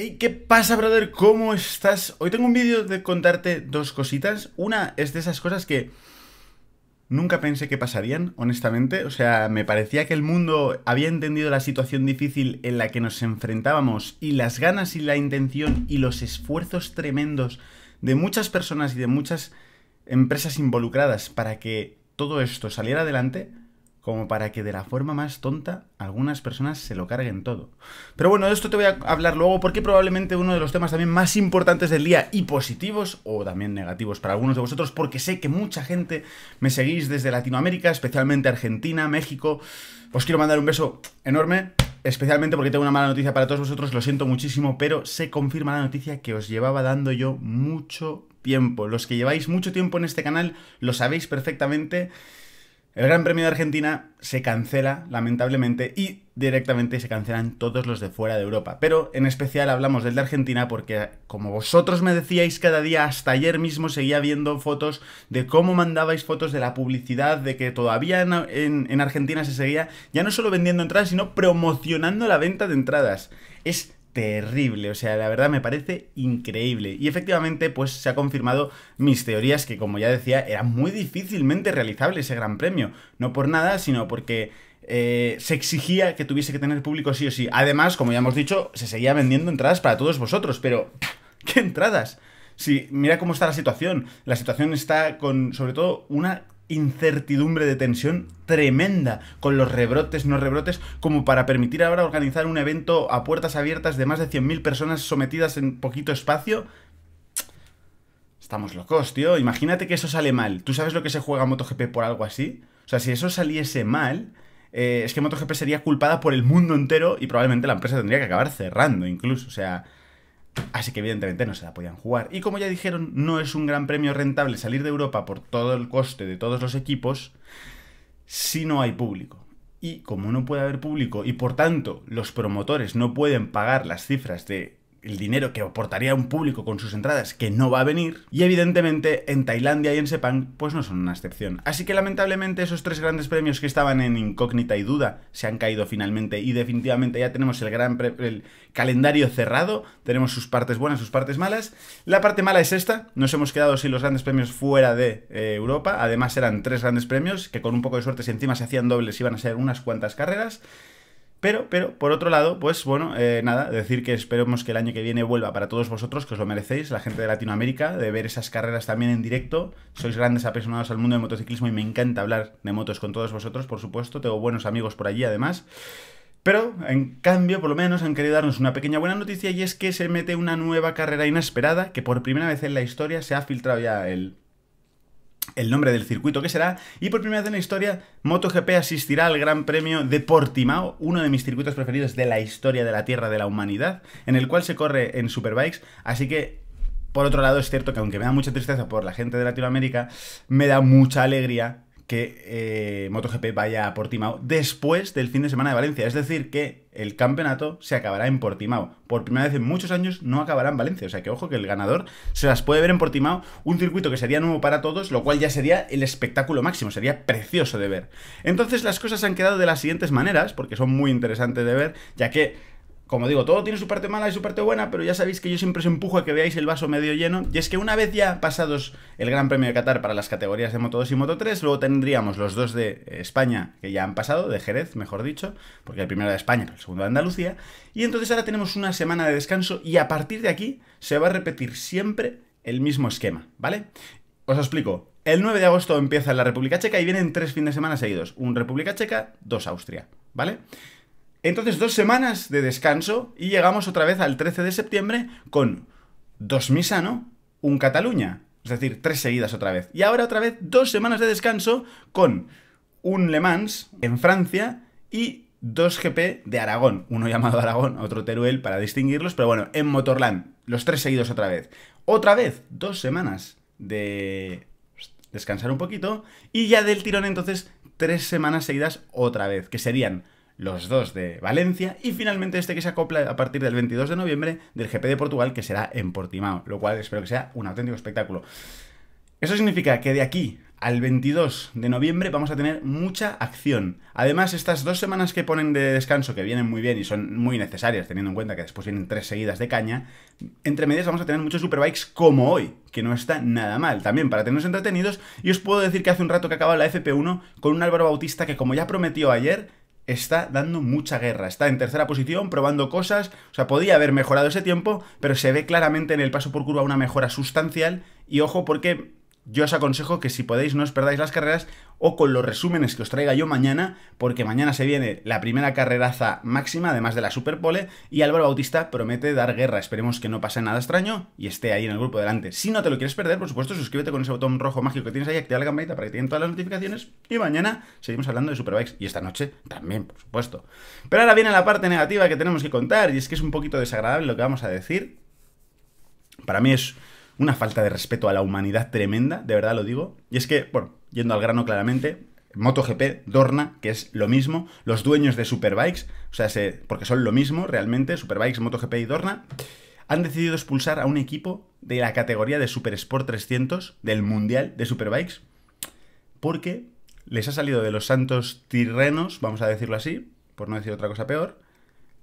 Hey, ¿qué pasa, brother? ¿Cómo estás? Hoy tengo un vídeo de contarte dos cositas. Una es de esas cosas que nunca pensé que pasarían, honestamente. O sea, me parecía que el mundo había entendido la situación difícil en la que nos enfrentábamos y las ganas y la intención y los esfuerzos tremendos de muchas personas y de muchas empresas involucradas para que todo esto saliera adelante como para que de la forma más tonta algunas personas se lo carguen todo. Pero bueno, de esto te voy a hablar luego porque probablemente uno de los temas también más importantes del día y positivos o también negativos para algunos de vosotros porque sé que mucha gente me seguís desde Latinoamérica, especialmente Argentina, México. Os quiero mandar un beso enorme especialmente porque tengo una mala noticia para todos vosotros, lo siento muchísimo, pero se confirma la noticia que os llevaba dando yo mucho tiempo. Los que lleváis mucho tiempo en este canal lo sabéis perfectamente el Gran Premio de Argentina se cancela, lamentablemente, y directamente se cancelan todos los de fuera de Europa. Pero en especial hablamos del de Argentina porque, como vosotros me decíais cada día, hasta ayer mismo seguía viendo fotos de cómo mandabais fotos de la publicidad, de que todavía en, Argentina se seguía ya no solo vendiendo entradas, sino promocionando la venta de entradas. Es terrible, o sea, la verdad me parece increíble. Y efectivamente, pues se ha confirmado mis teorías que, como ya decía, era muy difícilmente realizable ese gran premio. No por nada, sino porque eh, se exigía que tuviese que tener público sí o sí. Además, como ya hemos dicho, se seguía vendiendo entradas para todos vosotros, pero ¿qué entradas? Sí, mira cómo está la situación. La situación está con, sobre todo, una incertidumbre de tensión tremenda con los rebrotes, no rebrotes, como para permitir ahora organizar un evento a puertas abiertas de más de 100.000 personas sometidas en poquito espacio. Estamos locos, tío. Imagínate que eso sale mal. ¿Tú sabes lo que se juega MotoGP por algo así? O sea, si eso saliese mal, eh, es que MotoGP sería culpada por el mundo entero y probablemente la empresa tendría que acabar cerrando incluso. O sea, Así que evidentemente no se la podían jugar. Y como ya dijeron, no es un gran premio rentable salir de Europa por todo el coste de todos los equipos si no hay público. Y como no puede haber público y por tanto los promotores no pueden pagar las cifras de el dinero que aportaría un público con sus entradas que no va a venir. Y evidentemente en Tailandia y en Sepang pues no son una excepción. Así que lamentablemente esos tres grandes premios que estaban en incógnita y duda se han caído finalmente y definitivamente ya tenemos el, gran el calendario cerrado, tenemos sus partes buenas, sus partes malas. La parte mala es esta, nos hemos quedado sin los grandes premios fuera de eh, Europa, además eran tres grandes premios que con un poco de suerte si encima se hacían dobles iban a ser unas cuantas carreras. Pero, pero, por otro lado, pues bueno, eh, nada, decir que esperemos que el año que viene vuelva para todos vosotros, que os lo merecéis, la gente de Latinoamérica, de ver esas carreras también en directo. Sois grandes apasionados al mundo del motociclismo y me encanta hablar de motos con todos vosotros, por supuesto. Tengo buenos amigos por allí, además. Pero, en cambio, por lo menos han querido darnos una pequeña buena noticia y es que se mete una nueva carrera inesperada que por primera vez en la historia se ha filtrado ya el, el nombre del circuito que será, y por primera vez en la historia, MotoGP asistirá al Gran Premio de Portimao, uno de mis circuitos preferidos de la historia de la Tierra de la humanidad, en el cual se corre en Superbikes, así que por otro lado, es cierto que aunque me da mucha tristeza por la gente de Latinoamérica, me da mucha alegría que eh, MotoGP vaya a Portimao después del fin de semana de Valencia. Es decir, que el campeonato se acabará en Portimao. Por primera vez en muchos años no acabará en Valencia. O sea que ojo que el ganador se las puede ver en Portimao. Un circuito que sería nuevo para todos, lo cual ya sería el espectáculo máximo. Sería precioso de ver. Entonces las cosas han quedado de las siguientes maneras, porque son muy interesantes de ver, ya que como digo, todo tiene su parte mala y su parte buena, pero ya sabéis que yo siempre os empujo a que veáis el vaso medio lleno. Y es que una vez ya pasados el Gran Premio de Qatar para las categorías de Moto 2 y Moto 3, luego tendríamos los dos de España que ya han pasado, de Jerez, mejor dicho, porque el primero de España, el segundo de Andalucía. Y entonces ahora tenemos una semana de descanso y a partir de aquí se va a repetir siempre el mismo esquema, ¿vale? Os explico. El 9 de agosto empieza la República Checa y vienen tres fines de semana seguidos. Un República Checa, dos Austria, ¿vale? vale entonces, dos semanas de descanso y llegamos otra vez al 13 de septiembre con dos Misano, un Cataluña. Es decir, tres seguidas otra vez. Y ahora otra vez dos semanas de descanso con un Le Mans en Francia y dos GP de Aragón. Uno llamado Aragón, otro Teruel para distinguirlos, pero bueno, en Motorland. Los tres seguidos otra vez. Otra vez, dos semanas de descansar un poquito y ya del tirón entonces tres semanas seguidas otra vez, que serían los dos de Valencia y finalmente este que se acopla a partir del 22 de noviembre del GP de Portugal que será en Portimao, lo cual espero que sea un auténtico espectáculo. Eso significa que de aquí al 22 de noviembre vamos a tener mucha acción. Además, estas dos semanas que ponen de descanso, que vienen muy bien y son muy necesarias, teniendo en cuenta que después vienen tres seguidas de caña, entre medias vamos a tener muchos superbikes como hoy, que no está nada mal, también para tenernos entretenidos. Y os puedo decir que hace un rato que acaba la FP1 con un Álvaro Bautista que, como ya prometió ayer, está dando mucha guerra. Está en tercera posición, probando cosas. O sea, podía haber mejorado ese tiempo, pero se ve claramente en el paso por curva una mejora sustancial. Y ojo, porque yo os aconsejo que si podéis no os perdáis las carreras o con los resúmenes que os traiga yo mañana, porque mañana se viene la primera carreraza máxima, además de la Superpole, y Álvaro Bautista promete dar guerra. Esperemos que no pase nada extraño y esté ahí en el grupo delante. Si no te lo quieres perder, por supuesto, suscríbete con ese botón rojo mágico que tienes ahí, activa la campanita para que te todas las notificaciones, y mañana seguimos hablando de Superbikes, y esta noche también, por supuesto. Pero ahora viene la parte negativa que tenemos que contar, y es que es un poquito desagradable lo que vamos a decir. Para mí es una falta de respeto a la humanidad tremenda, de verdad lo digo. Y es que, bueno, yendo al grano claramente, MotoGP, Dorna, que es lo mismo, los dueños de Superbikes, o sea, porque son lo mismo realmente, Superbikes, MotoGP y Dorna, han decidido expulsar a un equipo de la categoría de Super Sport 300 del Mundial de Superbikes porque les ha salido de los santos tirrenos, vamos a decirlo así, por no decir otra cosa peor,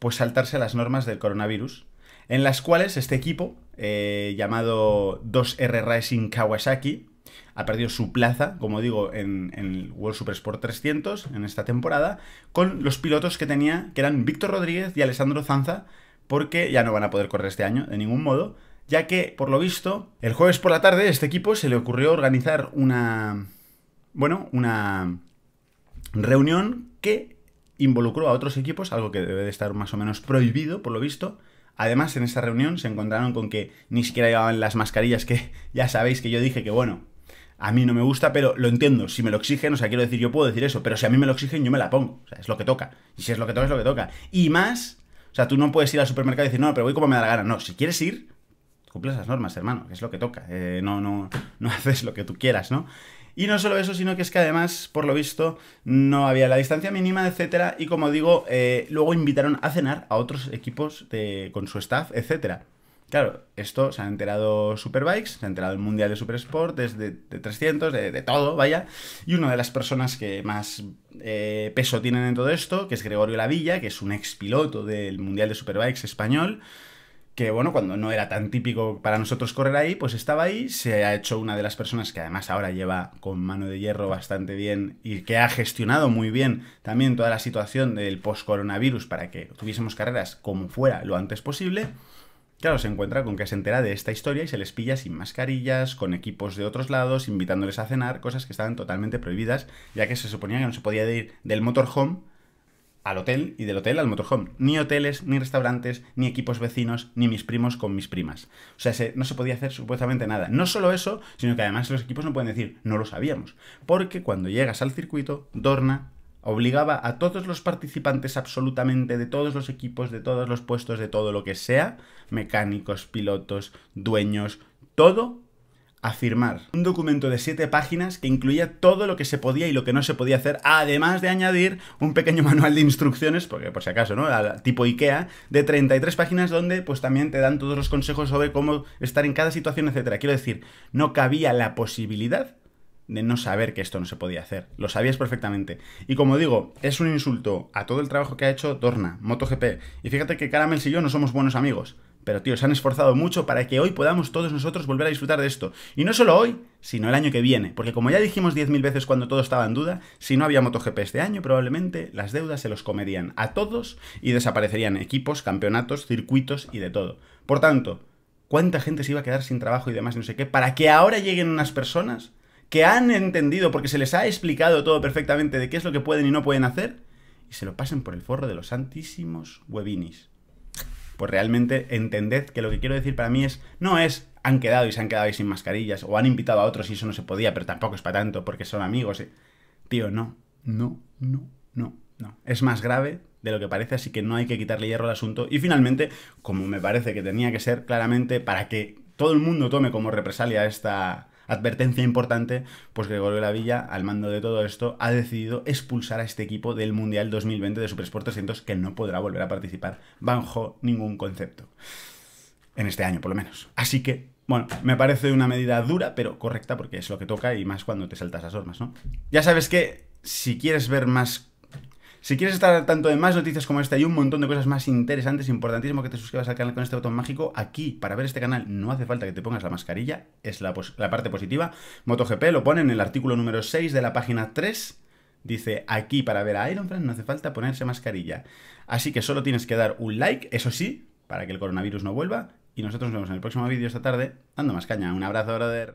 pues saltarse las normas del coronavirus, en las cuales este equipo eh, llamado 2R Racing Kawasaki. Ha perdido su plaza, como digo, en, el World Super Sport 300 en esta temporada, con los pilotos que tenía, que eran Víctor Rodríguez y Alessandro Zanza, porque ya no van a poder correr este año de ningún modo, ya que, por lo visto, el jueves por la tarde este equipo se le ocurrió organizar una... bueno, una reunión que involucró a otros equipos, algo que debe de estar más o menos prohibido, por lo visto, Además, en esta reunión se encontraron con que ni siquiera llevaban las mascarillas que ya sabéis que yo dije que, bueno, a mí no me gusta, pero lo entiendo. Si me lo exigen, o sea, quiero decir, yo puedo decir eso, pero si a mí me lo exigen, yo me la pongo. O sea, es lo que toca. Y si es lo que toca, es lo que toca. Y más, o sea, tú no puedes ir al supermercado y decir, no, pero voy como me da la gana. No, si quieres ir, cumples las normas, hermano, que es lo que toca. Eh, no, no, no haces lo que tú quieras, ¿no? Y no solo eso, sino que es que además, por lo visto, no había la distancia mínima, etcétera. Y como digo, eh, luego invitaron a cenar a otros equipos con su staff, etcétera. Claro, esto se ha enterado Superbikes, se ha enterado el Mundial de Supersport, desde de 300, de, todo, vaya. Y una de las personas que más eh, peso tienen en todo esto, que es Gregorio Lavilla, que es un expiloto del Mundial de Superbikes español, que bueno, cuando no era tan típico para nosotros correr ahí, pues estaba ahí, se ha hecho una de las personas que además ahora lleva con mano de hierro bastante bien y que ha gestionado muy bien también toda la situación del post-coronavirus para que tuviésemos carreras como fuera lo antes posible. Claro, se encuentra con que se entera de esta historia y se les pilla sin mascarillas, con equipos de otros lados, invitándoles a cenar, cosas que estaban totalmente prohibidas, ya que se suponía que no se podía ir del motorhome al hotel y del hotel al motorhome. Ni hoteles, ni restaurantes, ni equipos vecinos, ni mis primos con mis primas. O sea, no se podía hacer supuestamente nada. No solo eso, sino que además los equipos no pueden decir, no lo sabíamos. Porque cuando llegas al circuito, Dorna obligaba a todos los participantes absolutamente de todos los equipos, de todos los puestos, de todo lo que sea, mecánicos, pilotos, dueños, todo a firmar. Un documento de 7 páginas que incluía todo lo que se podía y lo que no se podía hacer, además de añadir un pequeño manual de instrucciones, porque por si acaso, ¿no? tipo IKEA, de 33 páginas donde pues también te dan todos los consejos sobre cómo estar en cada situación, etcétera. Quiero decir, no cabía la posibilidad de no saber que esto no se podía hacer. Lo sabías perfectamente. Y como digo, es un insulto a todo el trabajo que ha hecho Dorna, MotoGP. Y fíjate que Caramels y yo no somos buenos amigos. Pero, tío, se han esforzado mucho para que hoy podamos todos nosotros volver a disfrutar de esto. Y no solo hoy, sino el año que viene. Porque como ya dijimos 10.000 veces cuando todo estaba en duda, si no había MotoGP este año, probablemente las deudas se los comerían a todos y desaparecerían equipos, campeonatos, circuitos y de todo. Por tanto, ¿cuánta gente se iba a quedar sin trabajo y demás no sé qué? Para que ahora lleguen unas personas que han entendido, porque se les ha explicado todo perfectamente de qué es lo que pueden y no pueden hacer, y se lo pasen por el forro de los santísimos Webinis pues realmente entended que lo que quiero decir para mí es, no es han quedado y se han quedado ahí sin mascarillas, o han invitado a otros y eso no se podía, pero tampoco es para tanto porque son amigos. Eh. Tío, no, no, no, no, no. Es más grave de lo que parece, así que no hay que quitarle hierro al asunto. Y finalmente, como me parece que tenía que ser claramente para que todo el mundo tome como represalia esta, Advertencia importante, pues Gregorio Villa, al mando de todo esto, ha decidido expulsar a este equipo del Mundial 2020 de Supersport 300 que no podrá volver a participar bajo ningún concepto. En este año, por lo menos. Así que bueno, me parece una medida dura, pero correcta, porque es lo que toca y más cuando te saltas las normas, ¿no? Ya sabes que si quieres ver más si quieres estar al tanto de más noticias como esta y un montón de cosas más interesantes, importantísimo que te suscribas al canal con este botón mágico. Aquí, para ver este canal, no hace falta que te pongas la mascarilla, es la, parte positiva. MotoGP lo pone en el artículo número 6 de la página 3. Dice, aquí para ver a Iron no hace falta ponerse mascarilla. Así que solo tienes que dar un like, eso sí, para que el coronavirus no vuelva. Y nosotros nos vemos en el próximo vídeo esta tarde, dando más caña. Un abrazo, brother.